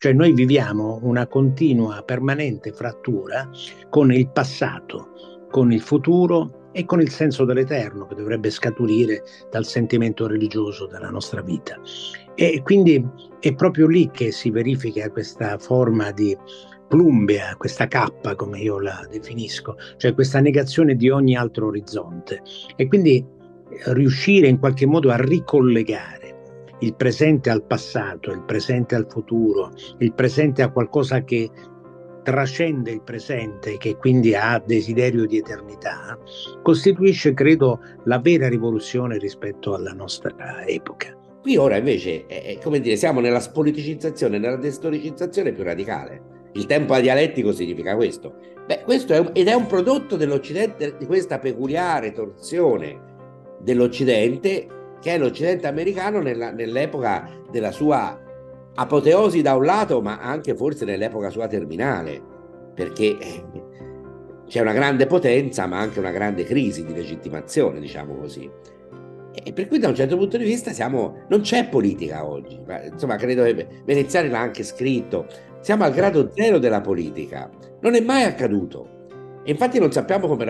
Cioè noi viviamo una continua, permanente frattura con il passato, con il futuro e con il senso dell'eterno che dovrebbe scaturire dal sentimento religioso della nostra vita. E quindi è proprio lì che si verifica questa forma di plumbea, questa cappa come io la definisco, cioè questa negazione di ogni altro orizzonte. E quindi riuscire in qualche modo a ricollegare il presente al passato, il presente al futuro, il presente a qualcosa che trascende il presente, e che quindi ha desiderio di eternità, costituisce, credo, la vera rivoluzione rispetto alla nostra epoca. Qui ora invece, è, come dire, siamo nella spoliticizzazione, nella destoricizzazione più radicale. Il tempo dialettico significa questo. Beh, questo è un, ed è un prodotto dell'Occidente, di questa peculiare torsione dell'Occidente che è l'Occidente americano nella, nell'epoca della sua apoteosi da un lato, ma anche forse nell'epoca sua terminale, perché eh, c'è una grande potenza, ma anche una grande crisi di legittimazione, diciamo così. E per cui da un certo punto di vista siamo, non c'è politica oggi, ma insomma credo che Veneziani l'ha anche scritto, siamo al grado zero della politica, non è mai accaduto e infatti non sappiamo come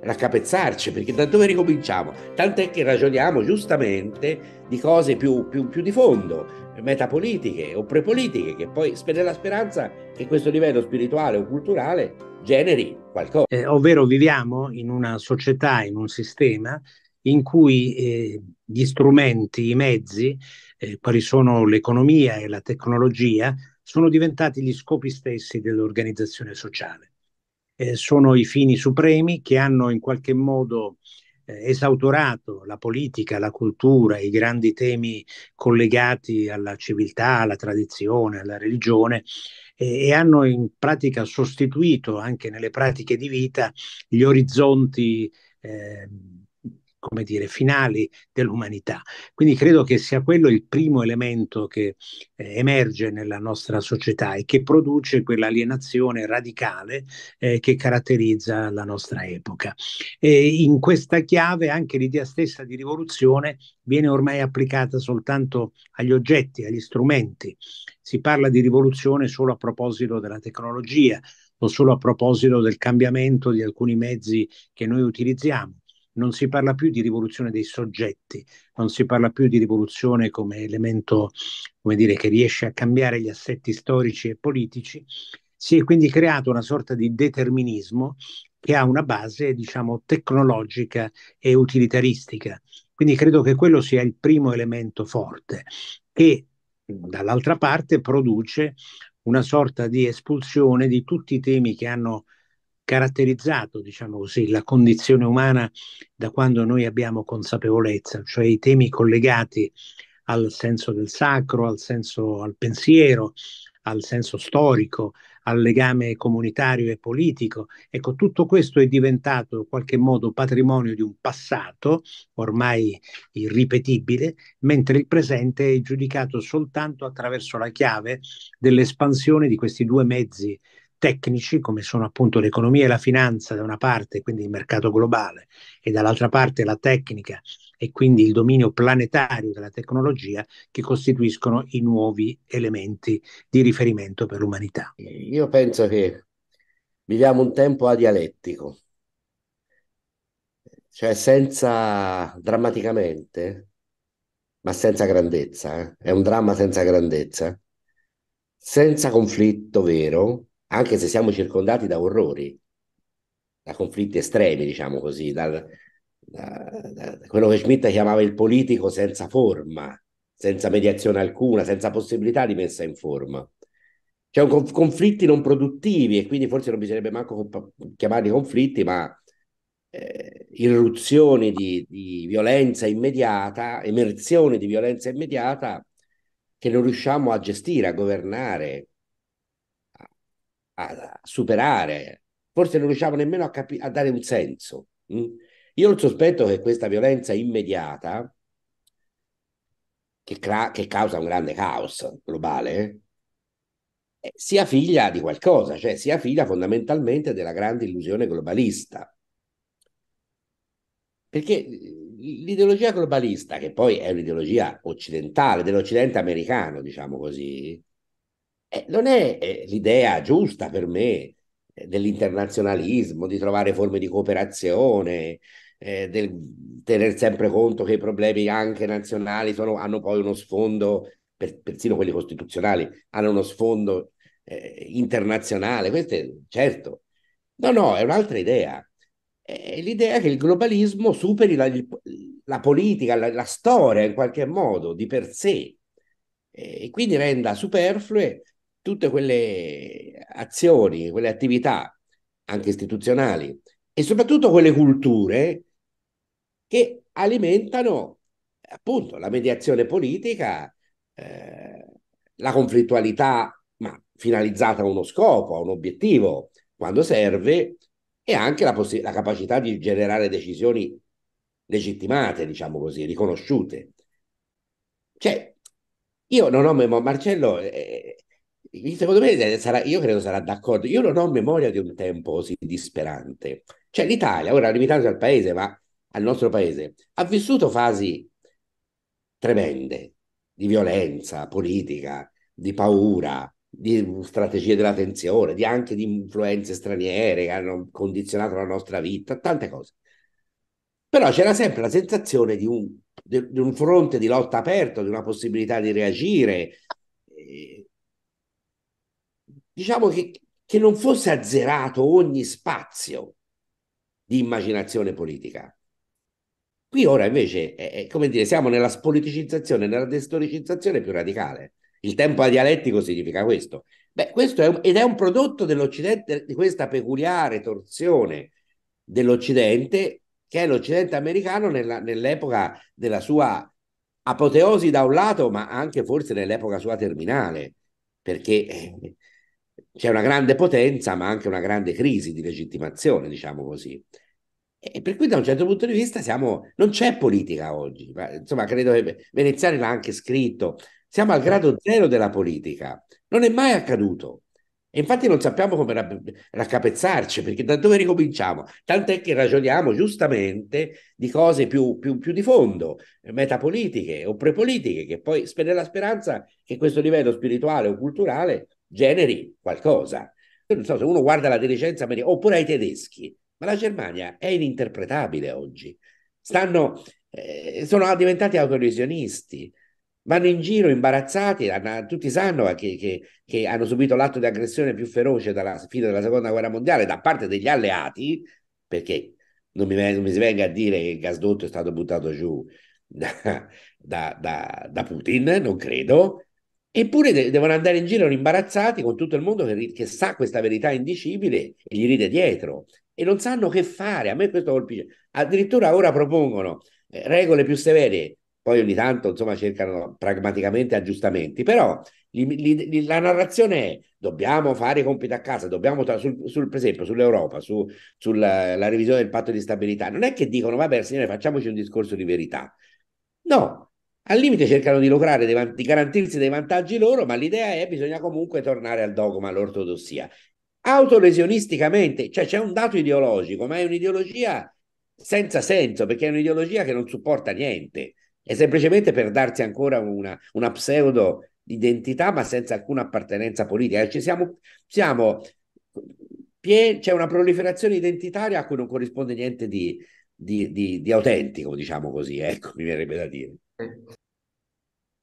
raccapezzarci, perché da dove ricominciamo? Tant'è che ragioniamo giustamente di cose più, più, più di fondo, metapolitiche o prepolitiche, che poi nella speranza che questo livello spirituale o culturale generi qualcosa. Eh, ovvero viviamo in una società, in un sistema in cui eh, gli strumenti, i mezzi, eh, quali sono l'economia e la tecnologia, sono diventati gli scopi stessi dell'organizzazione sociale eh, sono i fini supremi che hanno in qualche modo eh, esautorato la politica, la cultura, i grandi temi collegati alla civiltà, alla tradizione, alla religione e, e hanno in pratica sostituito anche nelle pratiche di vita gli orizzonti eh, come dire, finali dell'umanità. Quindi credo che sia quello il primo elemento che eh, emerge nella nostra società e che produce quell'alienazione radicale eh, che caratterizza la nostra epoca. E in questa chiave anche l'idea stessa di rivoluzione viene ormai applicata soltanto agli oggetti, agli strumenti. Si parla di rivoluzione solo a proposito della tecnologia o solo a proposito del cambiamento di alcuni mezzi che noi utilizziamo non si parla più di rivoluzione dei soggetti, non si parla più di rivoluzione come elemento come dire, che riesce a cambiare gli assetti storici e politici, si è quindi creato una sorta di determinismo che ha una base, diciamo, tecnologica e utilitaristica. Quindi credo che quello sia il primo elemento forte, che dall'altra parte produce una sorta di espulsione di tutti i temi che hanno caratterizzato, diciamo così, la condizione umana da quando noi abbiamo consapevolezza, cioè i temi collegati al senso del sacro, al senso al pensiero, al senso storico, al legame comunitario e politico. Ecco, tutto questo è diventato in qualche modo patrimonio di un passato ormai irripetibile, mentre il presente è giudicato soltanto attraverso la chiave dell'espansione di questi due mezzi tecnici come sono appunto l'economia e la finanza da una parte, quindi il mercato globale, e dall'altra parte la tecnica e quindi il dominio planetario della tecnologia che costituiscono i nuovi elementi di riferimento per l'umanità. Io penso che viviamo un tempo adialettico, cioè senza drammaticamente, ma senza grandezza, eh? è un dramma senza grandezza, senza conflitto vero, anche se siamo circondati da orrori, da conflitti estremi, diciamo così, dal, da, da, da quello che Schmidt chiamava il politico senza forma, senza mediazione alcuna, senza possibilità di messa in forma. C'è un conf- conflitti non produttivi e quindi forse non bisognerebbe manco chiamarli conflitti, ma eh, irruzioni di, di violenza immediata, emersioni di violenza immediata che non riusciamo a gestire, a governare, a superare, forse non riusciamo nemmeno a, capi- a dare un senso. Mh? Mm? Io non sospetto che questa violenza immediata, che, cra- che causa un grande caos globale, eh, sia figlia di qualcosa, cioè sia figlia fondamentalmente della grande illusione globalista. Perché eh, l'ideologia globalista, che poi è un'ideologia occidentale, dell'Occidente americano, diciamo così, eh, non è eh, l'idea giusta per me eh, dell'internazionalismo, di trovare forme di cooperazione, eh, del tenere sempre conto che i problemi anche nazionali sono, hanno poi uno sfondo, per, persino quelli costituzionali, hanno uno sfondo eh, internazionale. Questo è certo. No, no, è un'altra idea. È l'idea che il globalismo superi la, la politica, la, la storia in qualche modo di per sé eh, e quindi renda superflue tutte quelle azioni, quelle attività anche istituzionali e soprattutto quelle culture che alimentano appunto la mediazione politica, eh, la conflittualità, ma finalizzata a uno scopo, a un obiettivo, quando serve, e anche la, poss- la capacità di generare decisioni legittimate, diciamo così, riconosciute. Cioè, io non ho memoria, Marcello, eh, Secondo me eh, sarà, io credo sarà d'accordo. Io non ho memoria di un tempo così disperante. Cioè l'Italia, ora limitandosi al paese, ma al nostro paese, ha vissuto fasi tremende di violenza politica, di paura, di strategie della tensione, di anche di influenze straniere che hanno condizionato la nostra vita, tante cose. Però c'era sempre la sensazione di un, di un fronte di lotta aperto, di una possibilità di reagire. Eh, diciamo che, che non fosse azzerato ogni spazio di immaginazione politica. Qui ora invece, è, come dire, siamo nella spoliticizzazione, nella destoricizzazione più radicale. Il tempo dialettico significa questo. Beh, questo è un, ed è un prodotto dell'Occidente, di questa peculiare torsione dell'Occidente, che è l'Occidente americano nella, nell'epoca della sua apoteosi da un lato, ma anche forse nell'epoca sua terminale, perché eh, c'è una grande potenza, ma anche una grande crisi di legittimazione, diciamo così. E per cui da un certo punto di vista siamo, non c'è politica oggi, ma, insomma credo che Veneziani l'ha anche scritto, siamo al grado certo. zero della politica, non è mai accaduto. E infatti non sappiamo come raccapezzarci, perché da dove ricominciamo? Tant'è che ragioniamo giustamente di cose più, più, più di fondo, metapolitiche o prepolitiche, che poi nella speranza che questo livello spirituale o culturale generi qualcosa. Io non so se uno guarda la dirigenza americana oppure ai tedeschi, ma la Germania è ininterpretabile oggi. Stanno, eh, sono diventati autolesionisti, vanno in giro imbarazzati, tutti sanno che, che, che hanno subito l'atto di aggressione più feroce dalla fine della seconda guerra mondiale da parte degli alleati, perché non mi, non mi si venga a dire che il gasdotto è stato buttato giù da, da, da, da Putin, non credo, Eppure de- devono andare in giro imbarazzati con tutto il mondo che, ri- che, sa questa verità indicibile e gli ride dietro e non sanno che fare. A me questo colpisce. Addirittura ora propongono eh, regole più severe, poi ogni tanto insomma cercano pragmaticamente aggiustamenti, però li, li, la narrazione è dobbiamo fare i compiti a casa, dobbiamo tra- sul, sul, per esempio sull'Europa, su, sulla revisione del patto di stabilità. Non è che dicono vabbè signore facciamoci un discorso di verità. No, al limite cercano di lucrare, di garantirsi dei vantaggi loro, ma l'idea è che bisogna comunque tornare al dogma, all'ortodossia. Autolesionisticamente, cioè c'è un dato ideologico, ma è un'ideologia senza senso, perché è un'ideologia che non supporta niente. È semplicemente per darsi ancora una, una pseudo identità, ma senza alcuna appartenenza politica. Ci siamo, siamo pie, c'è una proliferazione identitaria a cui non corrisponde niente di, di, di, di autentico, diciamo così, ecco, mi verrebbe da dire. Eh,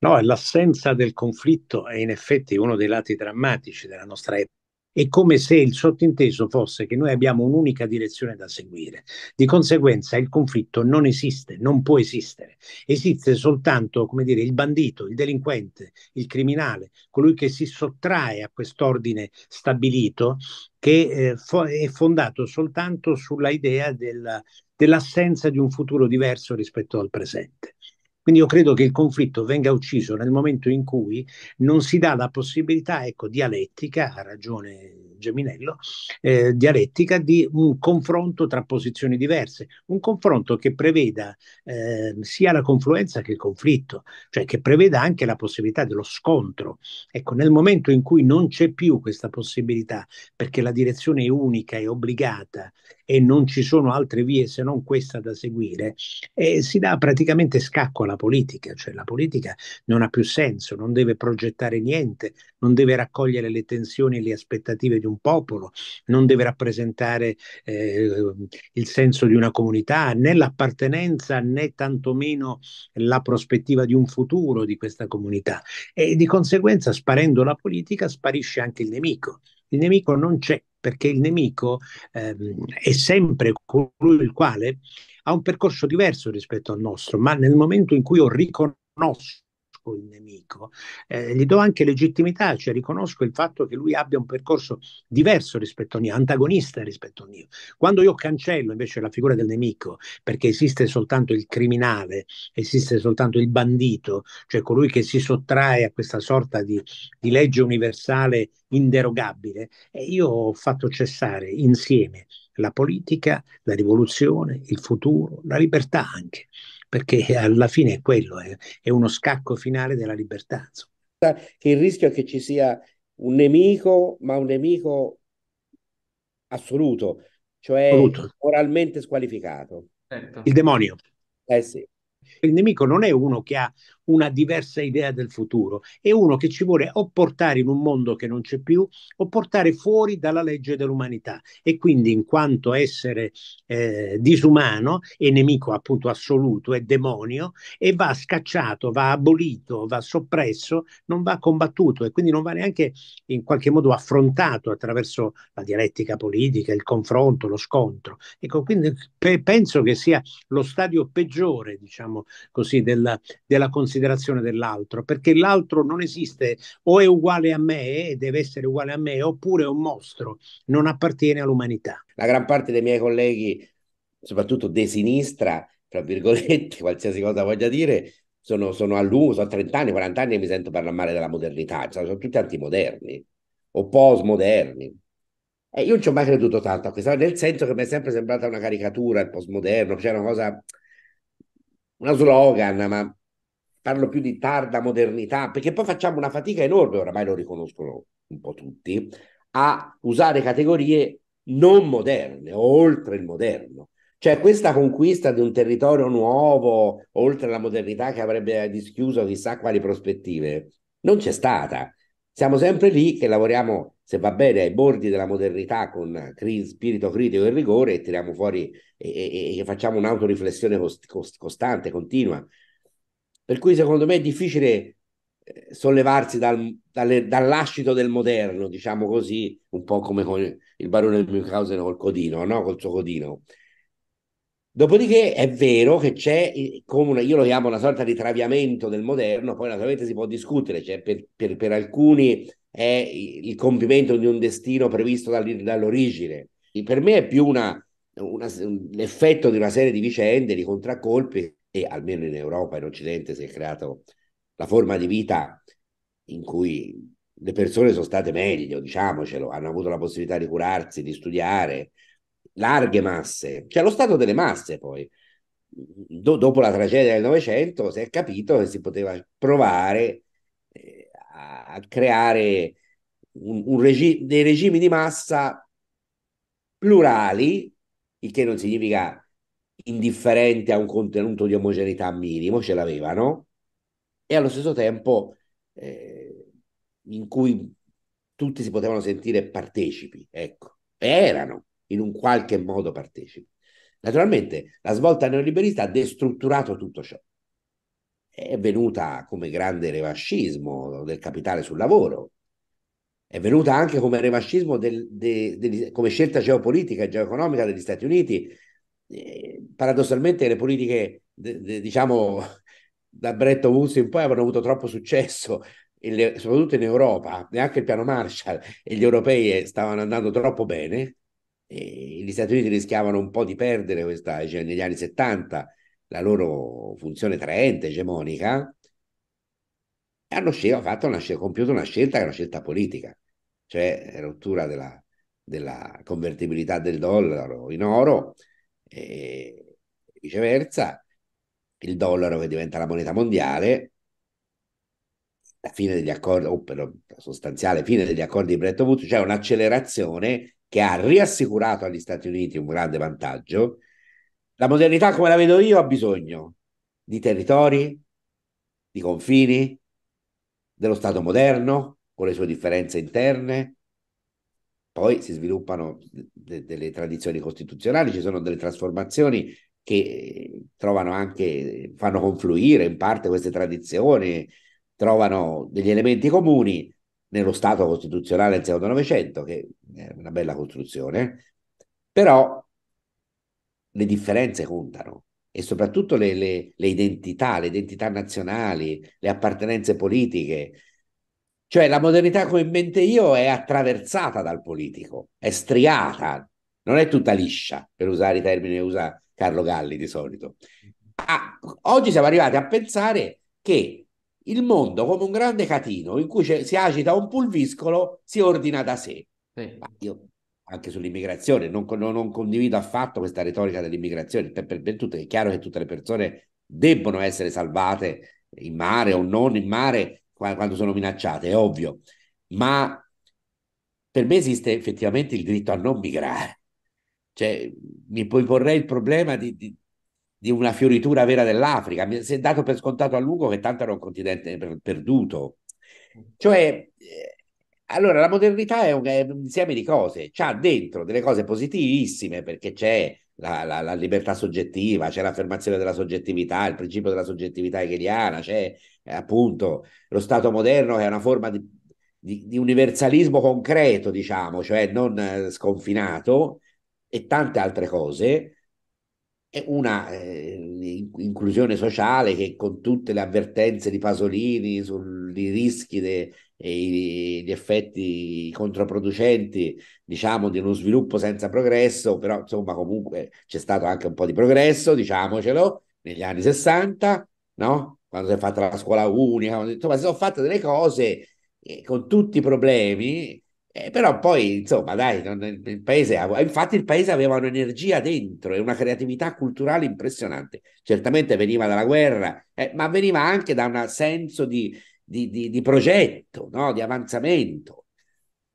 No, l'assenza del conflitto è in effetti uno dei lati drammatici della nostra epoca. È come se il sottinteso fosse che noi abbiamo un'unica direzione da seguire. Di conseguenza il conflitto non esiste, non può esistere. Esiste soltanto, come dire, il bandito, il delinquente, il criminale, colui che si sottrae a quest'ordine stabilito che eh, fo- è fondato soltanto sulla idea della, dell'assenza di un futuro diverso rispetto al presente. Quindi io credo che il conflitto venga ucciso nel momento in cui non si dà la possibilità, ecco, dialettica, ha ragione Geminello, eh, dialettica di un confronto tra posizioni diverse, un confronto che preveda eh, sia la confluenza che il conflitto, cioè che preveda anche la possibilità dello scontro. Ecco, nel momento in cui non c'è più questa possibilità, perché la direzione è unica, e obbligata e non ci sono altre vie se non questa da seguire, eh, si dà praticamente scacco alla politica, cioè la politica non ha più senso, non deve progettare niente, non deve raccogliere le tensioni e le aspettative di un popolo, non deve rappresentare eh, il senso di una comunità, né l'appartenenza né tantomeno la prospettiva di un futuro di questa comunità e di conseguenza sparendo la politica sparisce anche il nemico. Il nemico non c'è, perché il nemico ehm, è sempre colui il quale ha un percorso diverso rispetto al nostro, ma nel momento in cui io riconosco riconosco il nemico, eh, gli do anche legittimità, cioè riconosco il fatto che lui abbia un percorso diverso rispetto a mio, antagonista rispetto a mio. Quando io cancello invece la figura del nemico, perché esiste soltanto il criminale, esiste soltanto il bandito, cioè colui che si sottrae a questa sorta di, di legge universale inderogabile, e io ho fatto cessare insieme la politica, la rivoluzione, il futuro, la libertà anche perché alla fine è quello, è, è uno scacco finale della libertà. Insomma. il rischio è che ci sia un nemico, ma un nemico assoluto, cioè assoluto. moralmente squalificato. Certo. Il demonio. Eh sì. Il nemico non è uno che ha una diversa idea del futuro, è uno che ci vuole o portare in un mondo che non c'è più o portare fuori dalla legge dell'umanità e quindi in quanto essere eh, disumano e nemico appunto assoluto, e demonio e va scacciato, va abolito, va soppresso, non va combattuto e quindi non va neanche in qualche modo affrontato attraverso la dialettica politica, il confronto, lo scontro. Ecco, quindi pe- penso che sia lo stadio peggiore, diciamo così, della, della consapevolezza considerazione dell'altro, perché l'altro non esiste o è uguale a me e deve essere uguale a me, oppure è un mostro, non appartiene all'umanità. La gran parte dei miei colleghi, soprattutto di sinistra, tra virgolette, qualsiasi cosa voglia dire, sono, sono a lungo, sono 30 anni, 40 anni e mi sento parlare male della modernità, cioè, sono tutti antimoderni o postmoderni. E io non ci ho mai creduto tanto a questa, nel senso che mi è sempre sembrata una caricatura, il postmoderno, cioè una cosa, una slogan, ma parlo più di tarda modernità, perché poi facciamo una fatica enorme, oramai lo riconoscono un po' tutti, a usare categorie non moderne, oltre il moderno. Cioè questa conquista di un territorio nuovo, oltre la modernità che avrebbe dischiuso chissà quali prospettive, non c'è stata. Siamo sempre lì che lavoriamo, se va bene, ai bordi della modernità con cri- spirito critico e rigore e tiriamo fuori e, e, e facciamo un'autoriflessione cost- cost- costante, continua per cui secondo me è difficile eh, sollevarsi dal, dalle, dall'ascito del moderno, diciamo così, un po' come con il barone di Münchhausen col codino, no? col suo codino. Dopodiché è vero che c'è, eh, come una, io lo chiamo una sorta di traviamento del moderno, poi naturalmente si può discutere, cioè per, per, per alcuni è il compimento di un destino previsto dall'origine, e per me è più una, una, l'effetto di una serie di vicende, di contraccolpi e almeno in Europa, in Occidente, si è creato la forma di vita in cui le persone sono state meglio, diciamocelo, hanno avuto la possibilità di curarsi, di studiare, larghe masse, cioè lo stato delle masse poi. Do, dopo la tragedia del Novecento si è capito che si poteva provare eh, a creare un, un regi- dei regimi di massa plurali, il che non significa indifferente a un contenuto di omogeneità minimo, ce l'avevano, e allo stesso tempo eh, in cui tutti si potevano sentire partecipi, ecco, e erano in un qualche modo partecipi. Naturalmente la svolta neoliberista ha destrutturato tutto ciò. È venuta come grande revascismo del capitale sul lavoro, è venuta anche come revascismo del, de, de, come scelta geopolitica e geoeconomica degli Stati Uniti eh, paradossalmente le politiche, de, de, diciamo, da Bretton Woods in poi avevano avuto troppo successo, in le, soprattutto in Europa, neanche il piano Marshall e gli europei eh, stavano andando troppo bene, gli Stati Uniti rischiavano un po' di perdere questa, cioè negli anni 70 la loro funzione traente, egemonica, e hanno fatto una, compiuto una scelta che è una scelta politica, cioè rottura della, della convertibilità del dollaro in oro, e viceversa, il dollaro che diventa la moneta mondiale, la fine degli accordi, o per la sostanziale fine degli accordi di Bretton Woods, cioè un'accelerazione che ha riassicurato agli Stati Uniti un grande vantaggio. La modernità, come la vedo io, ha bisogno di territori, di confini, dello Stato moderno, con le sue differenze interne, poi si sviluppano de- delle tradizioni costituzionali, ci sono delle trasformazioni che eh, trovano anche, fanno confluire in parte queste tradizioni, trovano degli elementi comuni nello Stato costituzionale del secondo Novecento, che è una bella costruzione, però le differenze contano e soprattutto le, le, le identità, le identità nazionali, le appartenenze politiche, cioè la modernità come mente io è attraversata dal politico, è striata, non è tutta liscia, per usare i termini che usa Carlo Galli di solito. Ah, oggi siamo arrivati a pensare che il mondo come un grande catino in cui si agita un pulviscolo si ordina da sé. Sì. io anche sull'immigrazione non, non, condivido affatto questa retorica dell'immigrazione, per ben tutto è chiaro che tutte le persone debbono essere salvate in mare o non in mare quando sono minacciate, è ovvio, ma per me esiste effettivamente il diritto a non migrare. Cioè, mi porrei il problema di, di, di, una fioritura vera dell'Africa. Mi si è dato per scontato a lungo che tanto era un continente per, perduto. Cioè, eh, allora la modernità è un, è un insieme di cose, ha dentro delle cose positivissime perché c'è la, la, la libertà soggettiva, c'è l'affermazione della soggettività, il principio della soggettività hegeliana, c'è eh, appunto lo Stato moderno è una forma di, di, di universalismo concreto, diciamo, cioè non eh, sconfinato, e tante altre cose, e una eh, inclusione sociale che con tutte le avvertenze di Pasolini sui rischi de, e gli effetti controproducenti, diciamo, di uno sviluppo senza progresso, però insomma comunque c'è stato anche un po' di progresso, diciamocelo, negli anni 60, no? quando si è fatta la scuola unica, insomma, si sono fatte delle cose eh, con tutti i problemi, eh, però poi, insomma, dai, non, il paese, infatti il paese aveva un'energia dentro e una creatività culturale impressionante. Certamente veniva dalla guerra, eh, ma veniva anche da un senso di, di, di, di progetto, no? di avanzamento,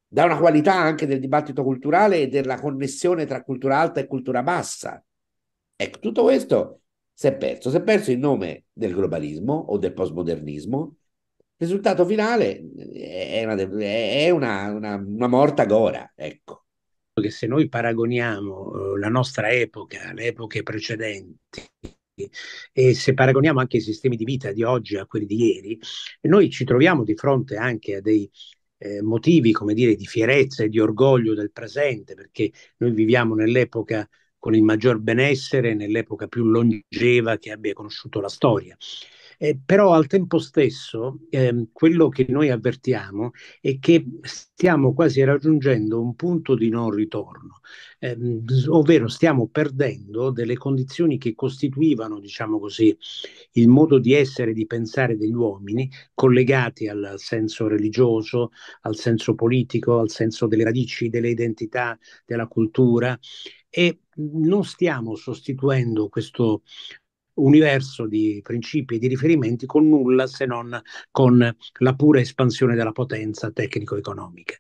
da una qualità anche del dibattito culturale e della connessione tra cultura alta e cultura bassa. Ecco, tutto questo si è perso. Si è perso in nome del globalismo o del postmodernismo. Il risultato finale eh, è una, è una, una, una morta gora, ecco. Che se noi paragoniamo eh, la nostra epoca alle epoche precedenti, e se paragoniamo anche i sistemi di vita di oggi a quelli di ieri, noi ci troviamo di fronte anche a dei eh, motivi, come dire, di fierezza e di orgoglio del presente, perché noi viviamo nell'epoca con il maggior benessere nell'epoca più longeva che abbia conosciuto la storia. Eh, però al tempo stesso eh, quello che noi avvertiamo è che stiamo quasi raggiungendo un punto di non ritorno, ehm, ovvero stiamo perdendo delle condizioni che costituivano, diciamo così, il modo di essere e di pensare degli uomini collegati al senso religioso, al senso politico, al senso delle radici, delle identità, della cultura e non stiamo sostituendo questo universo di principi e di riferimenti con nulla se non con la pura espansione della potenza tecnico-economica.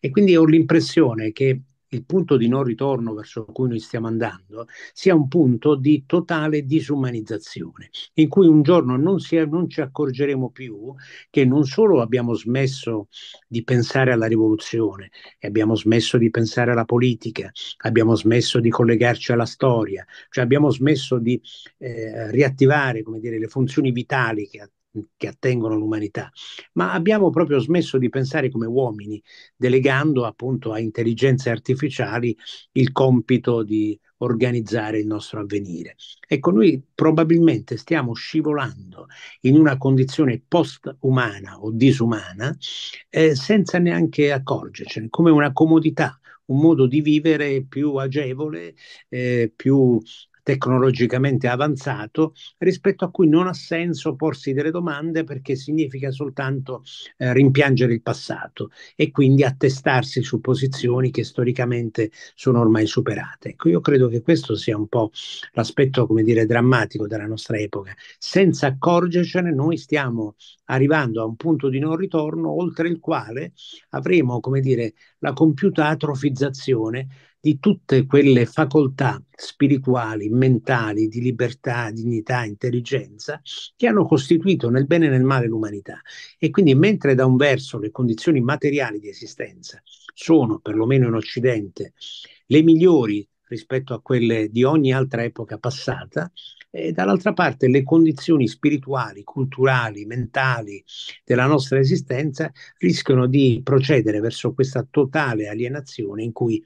E quindi ho l'impressione che il punto di non ritorno verso cui noi stiamo andando sia un punto di totale disumanizzazione, in cui un giorno non, si, non ci accorgeremo più che non solo abbiamo smesso di pensare alla rivoluzione, abbiamo smesso di pensare alla politica, abbiamo smesso di collegarci alla storia, cioè abbiamo smesso di eh, riattivare come dire, le funzioni vitali che che attengono l'umanità, ma abbiamo proprio smesso di pensare come uomini, delegando appunto a intelligenze artificiali il compito di organizzare il nostro avvenire. Ecco, noi probabilmente stiamo scivolando in una condizione post-umana o disumana eh, senza neanche accorgercene, come una comodità, un modo di vivere più agevole, eh, più tecnologicamente avanzato rispetto a cui non ha senso porsi delle domande perché significa soltanto eh, rimpiangere il passato e quindi attestarsi su posizioni che storicamente sono ormai superate. Ecco, io credo che questo sia un po' l'aspetto, come dire, drammatico della nostra epoca. Senza accorgercene noi stiamo arrivando a un punto di non ritorno oltre il quale avremo, come dire, la compiuta atrofizzazione di tutte quelle facoltà spirituali, mentali, di libertà, dignità, intelligenza, che hanno costituito nel bene e nel male l'umanità. E quindi mentre da un verso le condizioni materiali di esistenza sono, perlomeno in Occidente, le migliori rispetto a quelle di ogni altra epoca passata, e dall'altra parte le condizioni spirituali, culturali, mentali della nostra esistenza rischiano di procedere verso questa totale alienazione in cui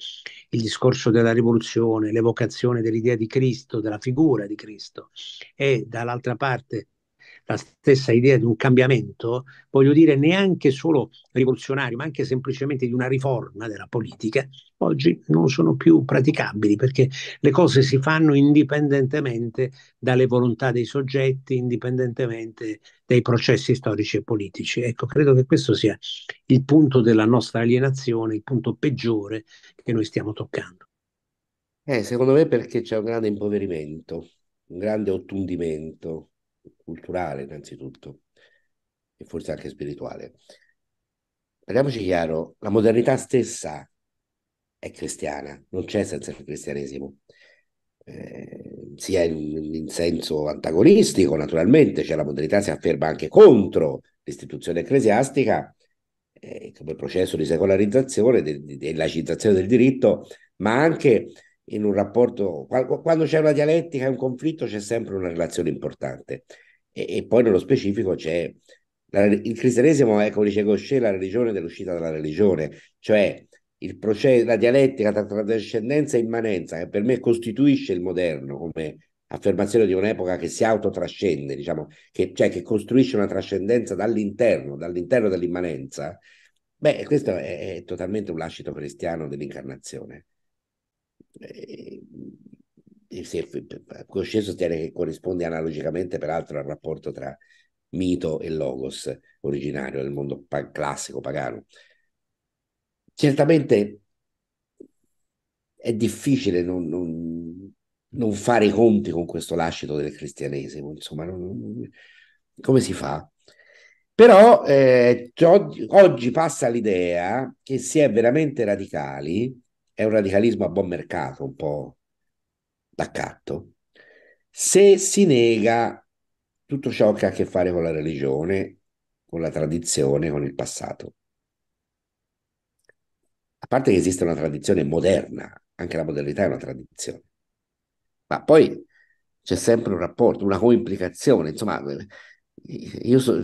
il discorso della rivoluzione, l'evocazione dell'idea di Cristo, della figura di Cristo e dall'altra parte la stessa idea di un cambiamento, voglio dire neanche solo rivoluzionario, ma anche semplicemente di una riforma della politica, oggi non sono più praticabili perché le cose si fanno indipendentemente dalle volontà dei soggetti, indipendentemente dai processi storici e politici. Ecco, credo che questo sia il punto della nostra alienazione, il punto peggiore che noi stiamo toccando. Eh, secondo me perché c'è un grande impoverimento, un grande ottundimento, culturale innanzitutto e forse anche spirituale. Parliamoci chiaro, la modernità stessa è cristiana, non c'è senza il cristianesimo. Eh, sia in, in, senso antagonistico, naturalmente, cioè la modernità si afferma anche contro l'istituzione ecclesiastica eh, come processo di secolarizzazione, di, di, di laicizzazione del diritto, ma anche in un rapporto, quando c'è una dialettica e un conflitto c'è sempre una relazione importante. E, e poi nello specifico c'è la, il cristianesimo è, come dice Gaucher, la religione dell'uscita dalla religione, cioè il processo, la dialettica tra trascendenza e immanenza, che per me costituisce il moderno come affermazione di un'epoca che si autotrascende, diciamo, che, cioè che costruisce una trascendenza dall'interno, dall'interno dell'immanenza, beh, questo è, è totalmente un lascito cristiano dell'incarnazione se, eh, coscienza sostiene che corrisponde analogicamente peraltro al rapporto tra mito e logos originario del mondo pa- classico pagano. Certamente è difficile non, non, non, fare i conti con questo lascito del cristianesimo, insomma, non, come si fa? Però eh, oggi passa l'idea che si è veramente radicali, è un radicalismo a buon mercato un po' d'accatto se si nega tutto ciò che ha a che fare con la religione, con la tradizione, con il passato. A parte che esiste una tradizione moderna, anche la modernità è una tradizione, ma poi c'è sempre un rapporto, una coimplicazione, insomma, io so,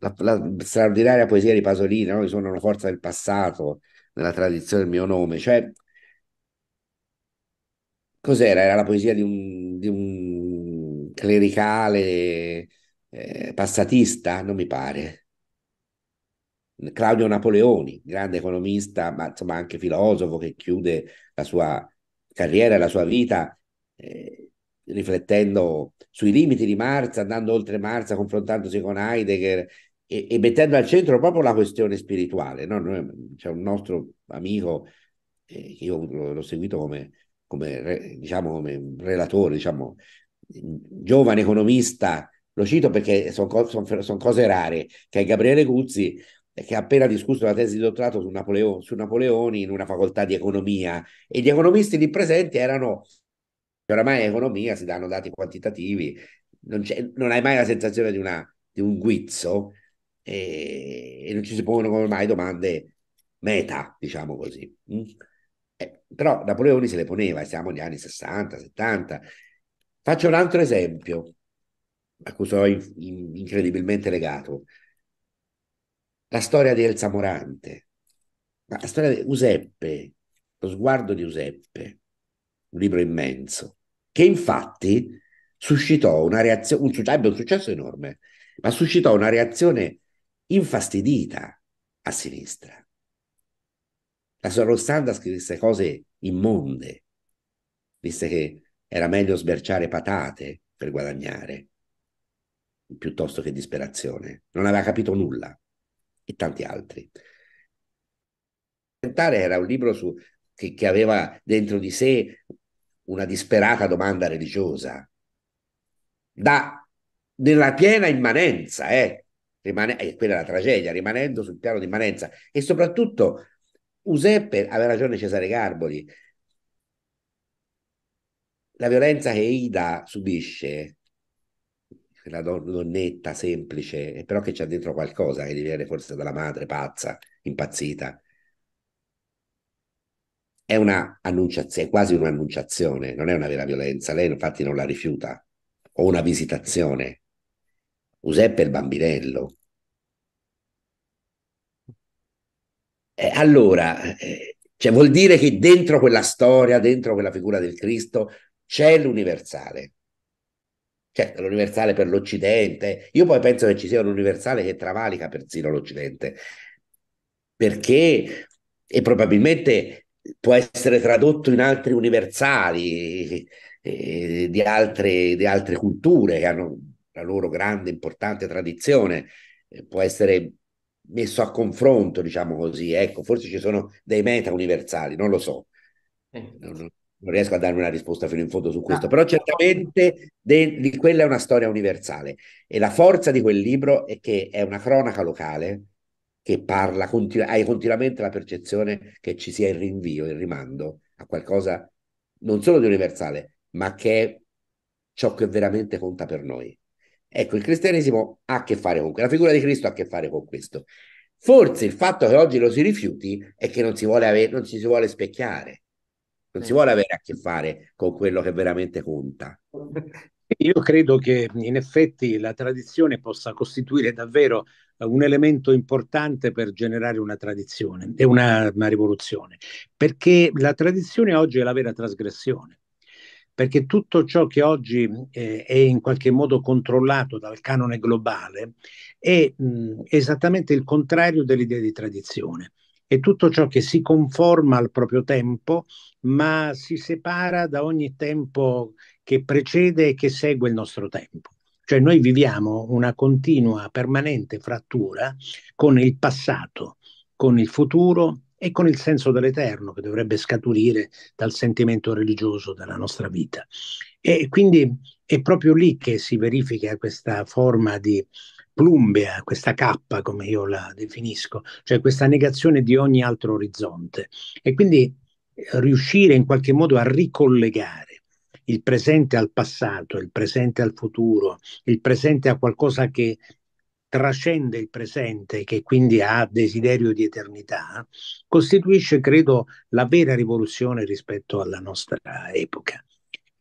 la, la, straordinaria poesia di Pasolino, no? io sono una forza del passato, nella tradizione del mio nome, cioè cos'era? Era la poesia di un, di un clericale eh, passatista? Non mi pare. Claudio Napoleoni, grande economista, ma insomma anche filosofo che chiude la sua carriera e la sua vita eh, riflettendo sui limiti di Marx, andando oltre Marx, confrontandosi con Heidegger e, e mettendo al centro proprio la questione spirituale. No? Noi, c'è un nostro amico, eh, io l'ho seguito come come, diciamo, come relatore, diciamo, giovane economista, lo cito perché sono son, son cose rare, che è Gabriele Guzzi, eh, che ha appena discusso la tesi di dottorato su, Napoleo, su Napoleoni in una facoltà di economia e gli economisti lì presenti erano, oramai in economia si danno dati quantitativi, non, non hai mai la sensazione di, una, di un guizzo e, e, non ci si pongono mai domande meta, diciamo così. Mm? Eh, però Napoleone se le poneva, siamo negli anni 60, 70. Faccio un altro esempio a cui sono in, in, incredibilmente legato. La storia di Elsa Morante, la storia di Giuseppe, lo sguardo di Giuseppe, un libro immenso, che infatti suscitò una reazione, un, ebbe un successo enorme, ma suscitò una reazione infastidita a sinistra. La sua Rostanda scrisse cose immonde, disse che era meglio sberciare patate per guadagnare, piuttosto che disperazione. Non aveva capito nulla, e tanti altri. Era un libro su, che, che aveva dentro di sé una disperata domanda religiosa, da, nella piena immanenza, eh, rimane, eh, quella è la tragedia, rimanendo sul piano di immanenza e soprattutto Useppe aveva ragione Cesare Garboli. La violenza che Ida subisce, quella donnetta semplice, eh, però che c'è dentro qualcosa che gli viene forse dalla madre pazza, impazzita, è, una annunciazione, è quasi un'annunciazione, non è una vera violenza. Lei infatti non la rifiuta, o una visitazione. Useppe è il bambinello, Eh, allora, eh, cioè vuol dire che dentro quella storia, dentro quella figura del Cristo, c'è l'universale. Cioè, l'universale per l'Occidente. Io poi penso che ci sia un universale che travalica persino l'Occidente. Perché, e probabilmente può essere tradotto in altri universali eh, di, altre, di altre culture che hanno la loro grande, importante tradizione. Eh, può essere messo a confronto, diciamo così. Ecco, forse ci sono dei meta universali, non lo so. Eh. Non, non, riesco a darmi una risposta fino in fondo su ah. questo, no. però certamente de- di quella è una storia universale e la forza di quel libro è che è una cronaca locale che parla, continu- hai continuamente la percezione che ci sia il rinvio, il rimando a qualcosa non solo di universale, ma che è ciò che veramente conta per noi. Ecco, il cristianesimo ha a che fare con la figura di Cristo ha a che fare con questo. Forse il fatto che oggi lo si rifiuti è che non si vuole, avere, non si vuole specchiare, non si eh. vuole avere a che fare con quello che veramente conta. Io credo che in effetti la tradizione possa costituire davvero eh, un elemento importante per generare una tradizione e una, una rivoluzione, perché la tradizione oggi è la vera trasgressione perché tutto ciò che oggi eh, è in qualche modo controllato dal canone globale è mh, esattamente il contrario dell'idea di tradizione. È tutto ciò che si conforma al proprio tempo, ma si separa da ogni tempo che precede e che segue il nostro tempo. Cioè noi viviamo una continua, permanente frattura con il passato, con il futuro, e con il senso dell'eterno che dovrebbe scaturire dal sentimento religioso della nostra vita. E quindi è proprio lì che si verifica questa forma di plumbea, questa cappa come io la definisco, cioè questa negazione di ogni altro orizzonte. E quindi eh, riuscire in qualche modo a ricollegare il presente al passato, il presente al futuro, il presente a qualcosa che trascende il presente, che quindi ha desiderio di eternità, costituisce, credo, la vera rivoluzione rispetto alla nostra epoca.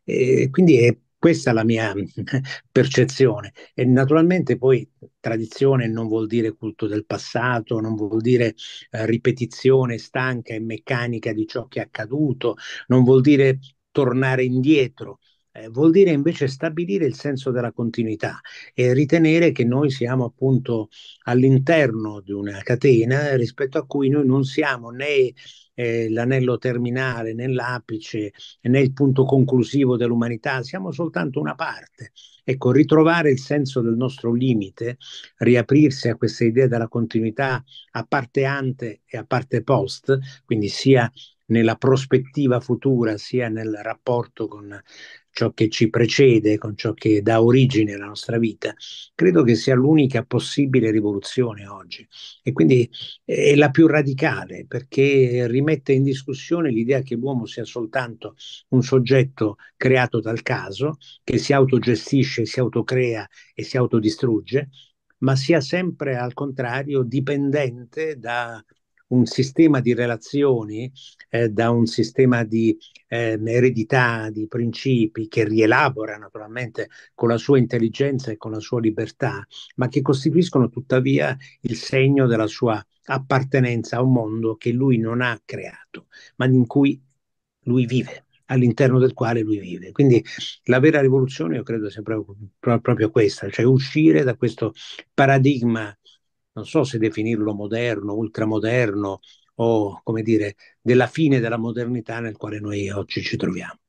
E quindi è questa la mia percezione. E naturalmente poi tradizione non vuol dire culto del passato, non vuol dire eh, ripetizione stanca e meccanica di ciò che è accaduto, non vuol dire tornare indietro, eh, vuol dire invece stabilire il senso della continuità e ritenere che noi siamo appunto all'interno di una catena rispetto a cui noi non siamo né eh, l'anello terminale né l'apice né il punto conclusivo dell'umanità, siamo soltanto una parte. Ecco, ritrovare il senso del nostro limite, riaprirsi a questa idea della continuità a parte ante e a parte post, quindi sia nella prospettiva futura sia nel rapporto con ciò che ci precede, con ciò che dà origine alla nostra vita, credo che sia l'unica possibile rivoluzione oggi e quindi eh, è la più radicale perché rimette in discussione l'idea che l'uomo sia soltanto un soggetto creato dal caso, che si autogestisce, si autocrea e si autodistrugge, ma sia sempre al contrario dipendente da un sistema di relazioni, eh, da un sistema di eh, eredità, di principi che rielabora naturalmente con la sua intelligenza e con la sua libertà, ma che costituiscono tuttavia il segno della sua appartenenza a un mondo che lui non ha creato, ma in cui lui vive all'interno del quale lui vive. Quindi la vera rivoluzione io credo sia proprio, proprio questa, cioè uscire da questo paradigma non so se definirlo moderno, ultramoderno o come dire della fine della modernità nel quale noi oggi ci troviamo.